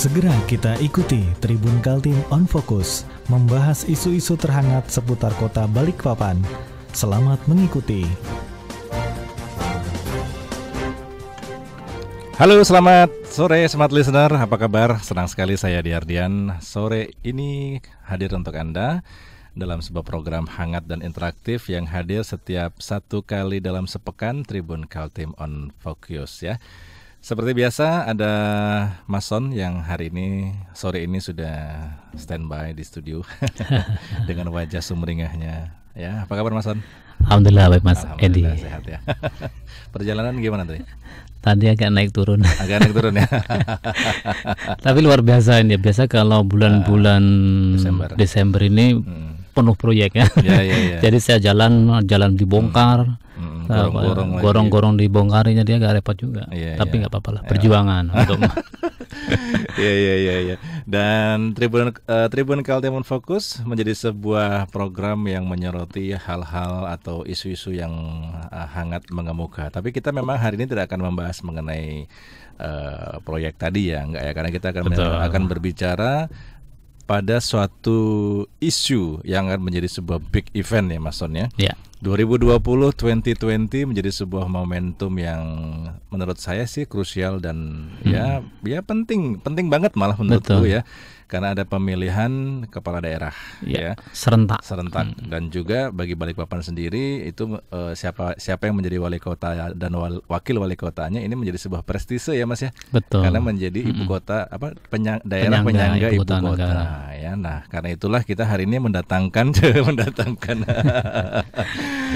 Segera kita ikuti Tribun Kaltim On Focus membahas isu-isu terhangat seputar kota Balikpapan. Selamat mengikuti. Halo, selamat sore smart listener. Apa kabar? Senang sekali saya di Ardian Sore ini hadir untuk Anda dalam sebuah program hangat dan interaktif yang hadir setiap satu kali dalam sepekan Tribun Kaltim on Focus ya. Seperti biasa ada Mason yang hari ini sore ini sudah standby di studio dengan wajah sumringahnya. Ya, apa kabar Mason? Alhamdulillah baik Mas Edi. ya. Perjalanan gimana tadi? Tadi agak naik turun. Agak naik turun ya. Tapi luar biasa ini. Biasa kalau bulan-bulan ah, Desember. Desember ini hmm penuh proyek ya. yeah, yeah. Ya. Jadi saya jalan jalan dibongkar. Hmm. Hmm, gorong-gorong hmm, gorong dibongkarinya dia gak repot juga. Yeah, iya. Tapi nggak yeah. apa-apa ya. perjuangan yeah. untuk Iya iya iya iya. Dan Tribun uh, Tribun Kaltim Fokus menjadi sebuah program yang menyoroti hal-hal atau isu-isu yang uh, hangat mengemuka. Tapi kita memang hari ini tidak akan membahas mengenai uh, proyek tadi ya, enggak ya karena kita akan akan berbicara pada suatu isu yang akan menjadi sebuah big event ya Mas Son ya. Yeah. 2020 2020 menjadi sebuah momentum yang menurut saya sih krusial dan ya, hmm. ya ya penting penting banget malah menurutku ya karena ada pemilihan kepala daerah ya, ya serentak serentak hmm. dan juga bagi Balikpapan sendiri itu uh, siapa siapa yang menjadi wali kota dan wal, wakil wali kotanya ini menjadi sebuah prestise ya Mas ya betul karena menjadi ibu hmm. kota apa penyang, daerah penyangga, penyangga ibu kota, ibu kota negara. ya nah karena itulah kita hari ini mendatangkan mendatangkan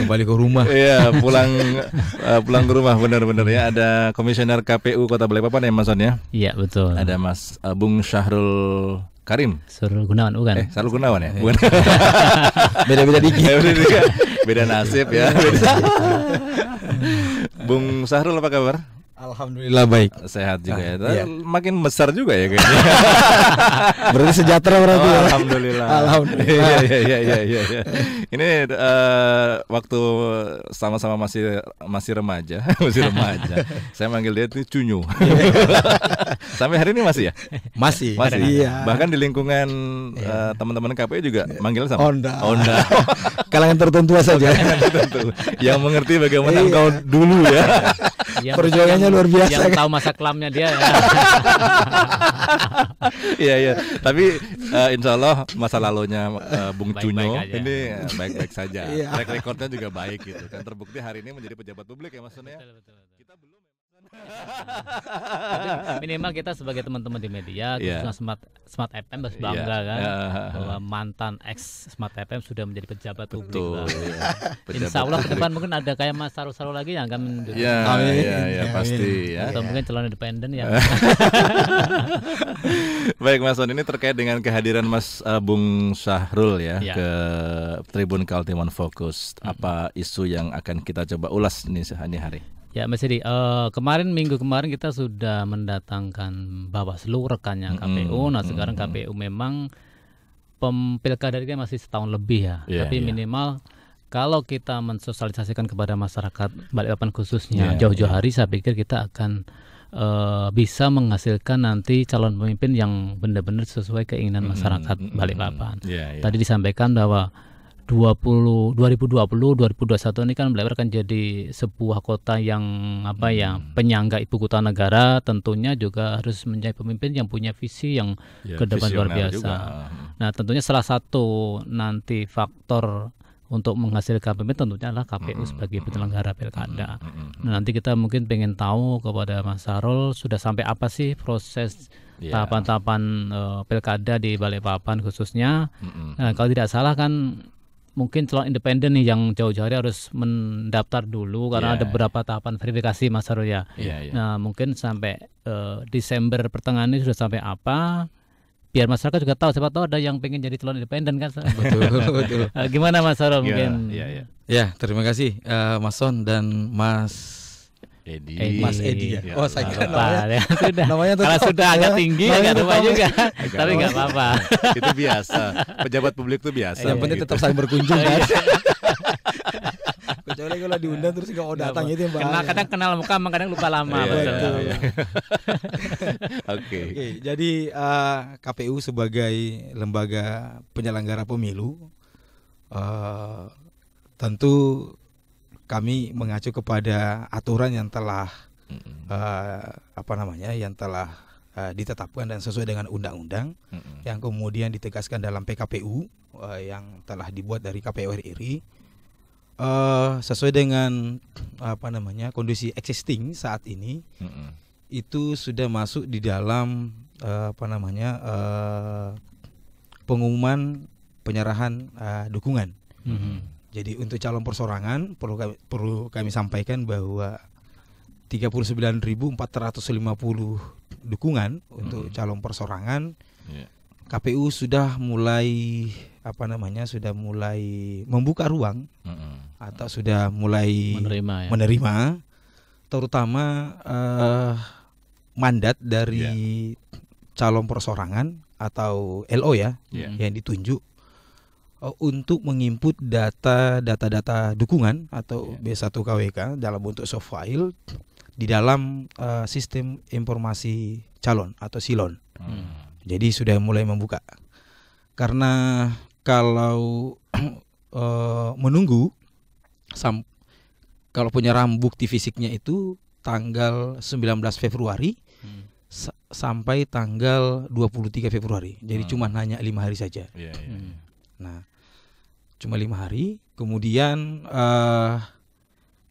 kembali ke rumah ya pulang uh, pulang ke rumah benar-benar ya ada komisioner KPU Kota Balikpapan ya Mas ya iya betul ada Mas Bung Syahrul Karim Sarul Gunawan bukan eh Sarul Gunawan ya eh. bukan beda-beda dikit beda nasib ya Bung Sahrul apa kabar Alhamdulillah baik. Eh, sehat juga ah, ya. iya. Eh, makin besar juga ya kayaknya. berarti sejahtera berarti. Oh, ya? alhamdulillah. alhamdulillah. Iya iya iya iya iya. Ini uh, waktu sama-sama masih masih remaja, masih remaja. Saya manggil dia itu cunyu. Sampai hari ini masih ya? Masih. Masih. Iya. Bahkan di lingkungan iya. uh, teman-teman KPI juga iya. manggil sama. Onda. Onda. Kalangan tertentu saja. Kalangan tertentu. Yang mengerti bagaimana iya. kau dulu ya yang perjuangannya luar biasa yang kan? tahu masa kelamnya dia ya iya iya tapi uh, insya masa lalunya uh, Bung baik, Cunyo baik ini eh, baik-baik saja iya. track recordnya juga baik gitu kan terbukti hari ini menjadi pejabat publik ya maksudnya betul, betul, betul. kita belum minimal kita sebagai teman-teman di media yeah. smart smart FM harus iya. bangga yeah. kan yeah. bahwa mantan ex smart FM sudah menjadi pejabat Betul, publik iya. lah. Insya Allah ke depan mungkin ada kayak Mas Saru-Saru lagi yang akan yeah, Ya, yeah, yeah, yeah, pasti ya. Atau yeah. mungkin calon independen ya. Baik Mas On ini terkait dengan kehadiran Mas uh, Bung Syahrul ya, ya ke Tribun Kaltiman Fokus. Apa isu yang akan kita coba ulas nih sehari hari? Ya Mas Edi, uh, kemarin minggu kemarin kita sudah mendatangkan Bawaslu rekannya KPU. Mm-hmm. Nah sekarang mm-hmm. KPU memang pemilkada ini masih setahun lebih ya, yeah, tapi yeah. minimal kalau kita mensosialisasikan kepada masyarakat Balikpapan khususnya iya, jauh-jauh yeah. hari, saya pikir kita akan uh, bisa menghasilkan nanti calon pemimpin yang benar-benar sesuai keinginan masyarakat mm-hmm. Balikpapan. Yeah, yeah. Tadi disampaikan bahwa 20 2020 2021 ini kan Black akan jadi sebuah kota yang apa ya hmm. penyangga ibu kota negara tentunya juga harus menjadi pemimpin yang punya visi yang ya, ke depan luar biasa. Juga. Hmm. Nah, tentunya salah satu nanti faktor untuk menghasilkan pemimpin tentunya adalah KPU hmm, sebagai penyelenggara pilkada. Nah, nanti kita mungkin pengen tahu kepada Mas Sarul sudah sampai apa sih proses ya. tahapan-tahapan yeah. uh, pilkada di Balikpapan khususnya. Nah, kalau tidak salah kan mungkin calon independen nih yang jauh-jauh hari harus mendaftar dulu karena yeah. ada iya. beberapa tahapan verifikasi Mas Harul ya. Yeah, yeah. Nah, mungkin sampai uh, Desember pertengahan ini sudah sampai apa? Biar masyarakat juga tahu siapa tahu ada yang pengen jadi calon independen kan. Betul, betul. Eh, gimana Mas Harul yeah, mungkin? Iya, iya. Ya, yeah, yeah. yeah, terima kasih uh, Mas Son dan Mas Edi. Edi. Eh, Mas Edi ya. ya oh, saya kira namanya. Ya, sudah. namanya Kalau sudah agak ya. tinggi ya, agak lupa juga. Tapi enggak apa-apa. itu biasa. Pejabat publik itu biasa. Yang penting gitu. tetap saling berkunjung Mas. Oh, iya. kan? Kecuali kalau diundang terus nggak mau datang itu yang bahaya. Kenal, kadang kenal muka, kadang lupa lama. Iya, iya. Oke. Oke. Jadi eh, KPU sebagai lembaga penyelenggara pemilu uh, tentu kami mengacu kepada aturan yang telah mm-hmm. uh, apa namanya yang telah uh, ditetapkan dan sesuai dengan undang-undang mm-hmm. yang kemudian ditegaskan dalam PKPU uh, eh, yang telah dibuat dari KPU RI uh, sesuai dengan apa namanya kondisi existing saat ini mm-hmm. itu sudah masuk di dalam uh, apa namanya uh, pengumuman penyerahan uh, dukungan. Mm-hmm jadi untuk calon persorangan perlu kami, perlu kami sampaikan bahwa 39.450 dukungan hmm. untuk calon persorangan. Yeah. KPU sudah mulai apa namanya sudah mulai membuka ruang -hmm. atau sudah mulai menerima, ya. menerima terutama uh, mandat dari yeah. calon persorangan atau LO ya yeah. yang ditunjuk Oh, untuk menginput data data dukungan atau iya. B1 KWK dalam bentuk soft file di dalam uh, sistem informasi calon atau silon. Hmm. Jadi sudah mulai membuka. Karena kalau uh, menunggu sam kalau penyerahan bukti fisiknya itu tanggal 19 Februari hmm. sa sampai tanggal 23 Februari. Jadi hmm. cuma hanya lima hari saja. Yeah, yeah. Hmm. Iya. Nah, cuma lima hari. Kemudian uh,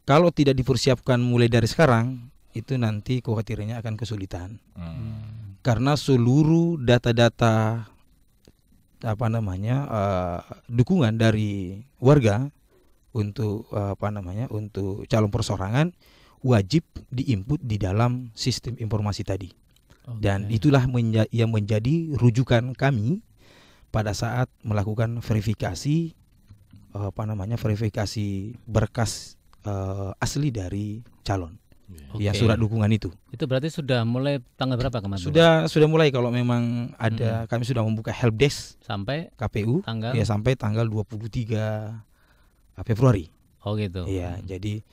kalau tidak dipersiapkan mulai dari sekarang, itu nanti khawatirnya akan kesulitan. Hmm. Karena seluruh data-data apa namanya uh, dukungan dari warga untuk uh, apa namanya untuk calon persorangan wajib diinput di dalam sistem informasi tadi. Okay. Dan itulah menja yang menjadi rujukan kami pada saat melakukan verifikasi Eh, apa namanya verifikasi berkas uh, asli dari calon. Okay. Iya. Ya surat dukungan itu. Itu berarti sudah mulai tanggal berapa kemarin? Sudah sudah mulai kalau memang ada hmm. kami sudah membuka help desk sampai KPU tanggal ya sampai tanggal 23 eh, Februari. Oh gitu. ya hmm. jadi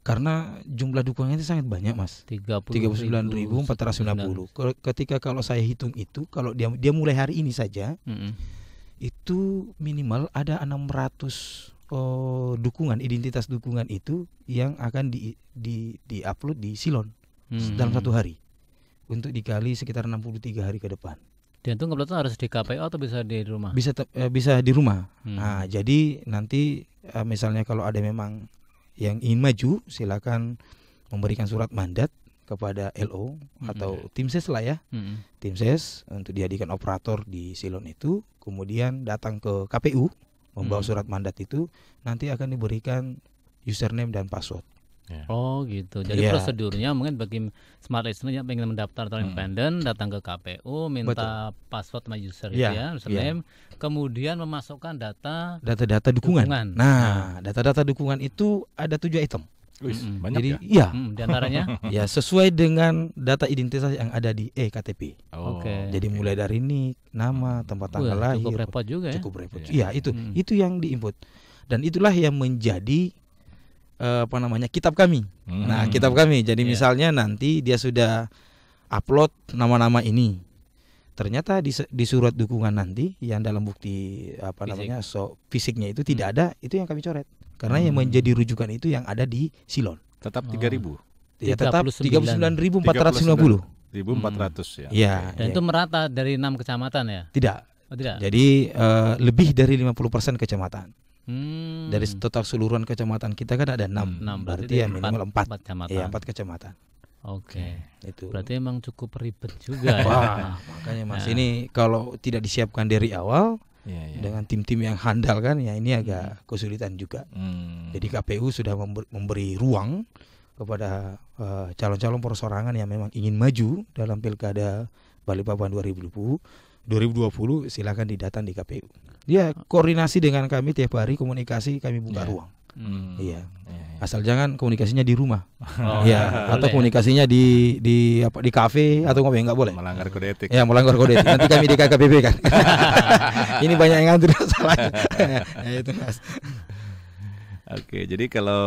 karena jumlah dukungannya itu sangat banyak, Mas. tiga 39.490. Ketika kalau saya hitung itu kalau dia dia mulai hari ini saja, hmm itu minimal ada 600 oh, dukungan identitas dukungan itu yang akan di di di upload di silon hmm. dalam satu hari untuk dikali sekitar 63 hari ke depan. Dan itu nguploadnya harus di KPO atau bisa di rumah? Bisa eh, bisa di rumah. Hmm. Nah, jadi nanti eh, misalnya kalau ada memang yang ingin maju silakan memberikan surat mandat kepada LO mm-hmm. atau tim ses lah ya, mm-hmm. tim ses untuk dijadikan operator di silon itu, kemudian datang ke KPU membawa mm-hmm. surat mandat itu, nanti akan diberikan username dan password. Yeah. Oh gitu. Jadi yeah. prosedurnya mungkin bagi smart listener yang ingin mendaftar atau mm. independen hmm. datang ke KPU minta Betul. password sama user yeah. ya, iya. username, yeah. kemudian memasukkan data data-data dukungan. dukungan. Nah, nah. data-data dukungan itu ada tujuh item mm -hmm. Jadi, ya? Iya. Mm, antaranya? ya, sesuai dengan data identitas yang ada di e-KTP. Oh. Oke. Okay. Jadi mulai dari nik, nama, hmm. tempat tanggal lahir. Cukup repot juga ya. cukup repot. Iya, ya, itu. Mm. Itu yang diinput. Dan itulah yang menjadi uh, apa namanya? kitab kami. Mm. Nah, kitab kami. Jadi yeah. misalnya nanti dia sudah upload nama-nama ini. Ternyata di, di surat dukungan nanti yang dalam bukti apa Fisik. namanya? so fisiknya itu tidak mm. ada, itu yang kami coret karena hmm. yang menjadi rujukan itu yang ada di Silon. Tetap oh. 3000. Ya tetap 39450. 1400 ya. Iya. Dan ya. itu merata dari enam kecamatan ya? Tidak. Oh, tidak. Jadi uh, lebih dari 50% kecamatan. Hmm. Dari total seluruhan kecamatan kita kan ada enam. Enam. Berarti, ya minimal empat. kecamatan. Ya, empat kecamatan. Oke. Okay. Iya, itu. Berarti emang cukup ribet juga ya. Wah, makanya Mas nah. ini kalau tidak disiapkan dari awal yeah, iya. dengan tim-tim yang handal kan ya ini agak hmm. kesulitan juga. Hmm. Jadi KPU sudah memberi, ruang kepada eh, calon-calon uh, persorangan yang memang ingin maju dalam pilkada Balikpapan 2020 2020 silakan didatang di KPU. Ya ah. koordinasi dengan kami tiap hari komunikasi kami buka yeah. ruang. Hmm. Iya. Hmm asal jangan komunikasinya di rumah oh, ya atau komunikasinya di di apa di kafe atau ngapain nggak boleh melanggar kode etik ya melanggar kode etik nanti kami di KKPP kan ini banyak yang ngantri salah ya, itu mas oke jadi kalau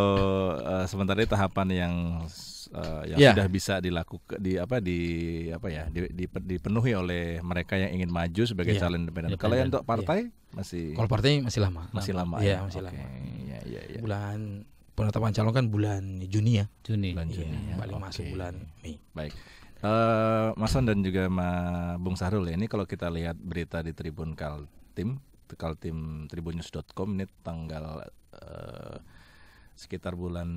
uh, eh, sementara tahapan yang uh, yang yeah. sudah bisa dilakukan di apa di apa ya di, di, dipenuhi oleh mereka yang ingin maju sebagai yeah. calon independen. Kalau yang untuk iya. partai yeah. masih Kalau partai masih lama. Masih lama. Iya, yeah, ya? masih okay. lama. Ya, ya, ya. Bulan penetapan calon kan bulan Juni ya. Juni. Bulan iya, Juni. Iya, ya. Paling okay. masuk bulan Mei. Baik. Uh, Mas dan juga Ma Bung Sahrul ya, ini kalau kita lihat berita di Tribun Kaltim, kaltim tribunnews.com ini tanggal uh, sekitar bulan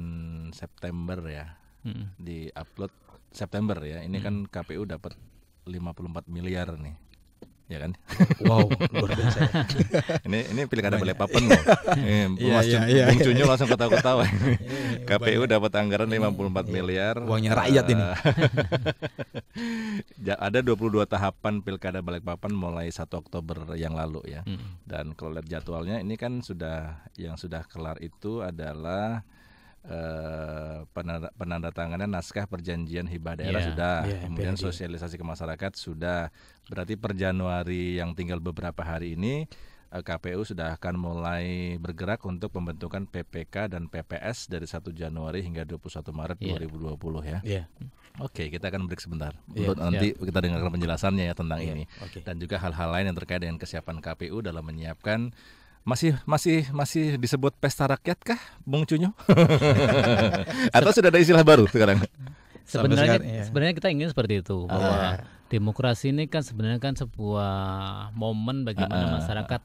September ya. Hmm. Di upload September ya. Ini kan hmm. kan KPU dapat 54 miliar nih ya kan? Wow, luar biasa. ini ini pilkada balai papan loh. Eh, iya, iya, iya, langsung ketawa-ketawa. KPU dapat anggaran 54 miliar. Uangnya rakyat ini. ada 22 tahapan pilkada Balikpapan mulai 1 Oktober yang lalu ya. Dan kalau lihat jadwalnya ini kan sudah yang sudah kelar itu adalah eh, penanda, penandatanganan naskah perjanjian hibah daerah yeah, sudah, yeah, kemudian PRD. sosialisasi ke masyarakat sudah. Berarti per Januari yang tinggal beberapa hari ini eh, KPU sudah akan mulai bergerak untuk pembentukan PPK dan PPS dari 1 Januari hingga 21 Maret yeah. 2020 ya. Yeah. Hmm. Oke, okay, kita akan break sebentar. Yeah. Nanti yeah. kita dengarkan penjelasannya ya tentang yeah. ini okay. dan juga hal-hal lain yang terkait dengan kesiapan KPU dalam menyiapkan masih masih masih disebut pesta rakyat kah, Bung Cunyo? Atau sudah ada istilah baru sekarang? Sebenarnya iya. sebenarnya kita ingin seperti itu ah. bahwa demokrasi ini kan sebenarnya kan sebuah momen bagaimana uh. masyarakat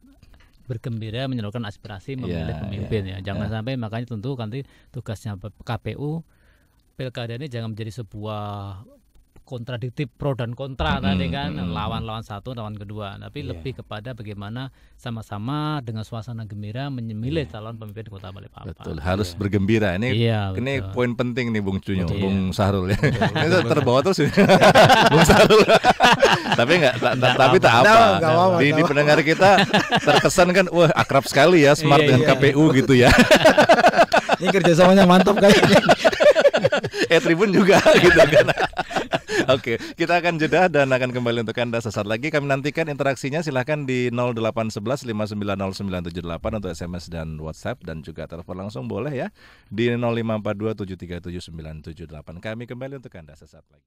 bergembira menyalurkan aspirasi iya, memilih yeah, pemimpin yeah, ya. Jangan yeah. sampai makanya tentu nanti tugasnya KPU pilkada ini jangan menjadi sebuah kontradiktif pro dan kontra hmm, tadi kan hmm. lawan-lawan satu lawan kedua tapi yeah. lebih kepada bagaimana sama-sama dengan suasana gembira menyemilih yeah. calon pemimpin kota Balikpapan betul harus yeah. bergembira ini yeah, ini poin penting nih Bung Cunyo betul, Bung yeah. Sahrul ya ini terbawa terus Bung Sahrul tapi nggak ta, tapi tak apa, di, di pendengar kita terkesan kan wah akrab sekali ya smart iya, dengan iya, iya. KPU gitu ya ini kerjasamanya mantap kayaknya eh Tribun juga gitu kan Oke, okay. kita akan jeda dan akan kembali untuk Anda sesaat lagi. Kami nantikan interaksinya silahkan di 0811 untuk SMS dan WhatsApp dan juga telepon langsung boleh ya di 0542737978. Kami kembali untuk Anda sesaat lagi.